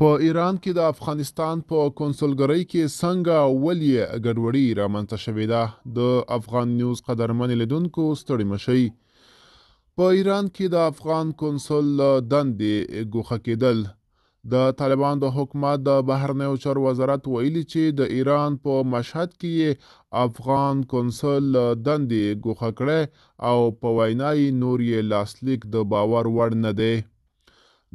په ایران کې د افغانستان په کنسولګرۍ کې څنګه ولې ګډوډي رامنځته شوې ده د افغان نیوز قدرمن لیدونکو ستړي مشي په ایران کې د افغان کنسول دندې ګوخه کېدل د طالبان د حکومت د بهرنیو چارو وزارت ویلي چې د ایران په مشهد کې افغان کنسول دندې ګوخه کړې او په وینا یې نور یې لاسلیک د باور وړ نه دی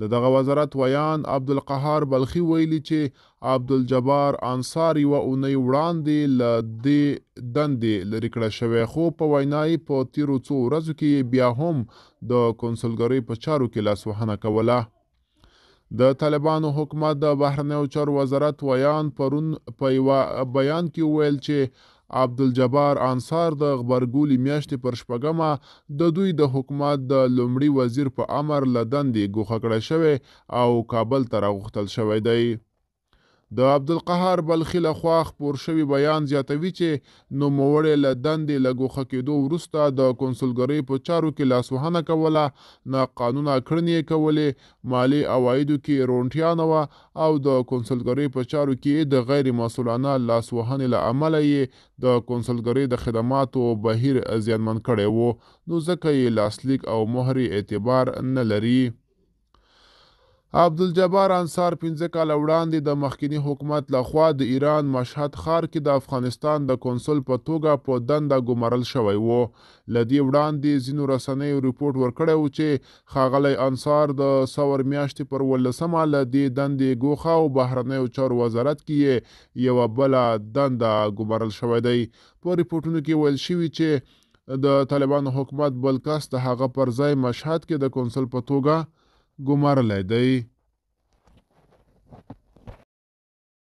د دغه وزارت ویان عبدالقهار بلخي ویلي چې عبدالجبار انصاری و اونۍ وړاندې له دې دندې لرې کړه شوی خو په وینای په تیرو څو ورځو کې بیا هم د کنسولګرۍ په چارو کې لاسوهنه کوله د طالبانو حکومت د بهرنیو چارو وزارت ویان پرون په یوه بیان کې وویل چې عبدالجبار انصار د غبرګولي میاشتې پر شپږمه د دوی د حکومت د لومړي وزیر په امر له دندې ګوښه کړی شوی او کابل ته راغوښتل شوی دی د عبدالقهار بلخي لخوا خپور شوي بیان زیاتوي چې نوموړی له دندې له ګوښه کېدو وروسته د کنسولګرۍ په چارو کې لاسوهنه کوله ناقانونه کړنې کولې مالی عوایدو کې روڼتیا نه وه او د کنسولګرۍ په چارو کې د غیر مسؤلانه لاسوهنې له امله یې د کنسولګرۍ د خدماتو بهیر زیانمن کړی و نو ځکه یې لاسلیک او مهر اعتبار نه لري عبدالجبار انصار 15 کال وړاندې د مخکنی حکومت لخوا د ایران مشهد ښار کې د افغانستان د کنسول په توګه په دنده ګمارل شوی وو لدی وړاندې ځینو رسنیو ریپورت ورکړی و چې خاغلی انصار د سور میاشتې پر ولسمه لدی دندې ګوخه او بهرنیو چارو وزارت کې یو بل دنده ګمارل شوی دی په ریپورتونو کې ویل شوی چې د طالبان حکومت بلکاس د هغه پر ځای مشهد کې د کنسول په توګه قمر لديه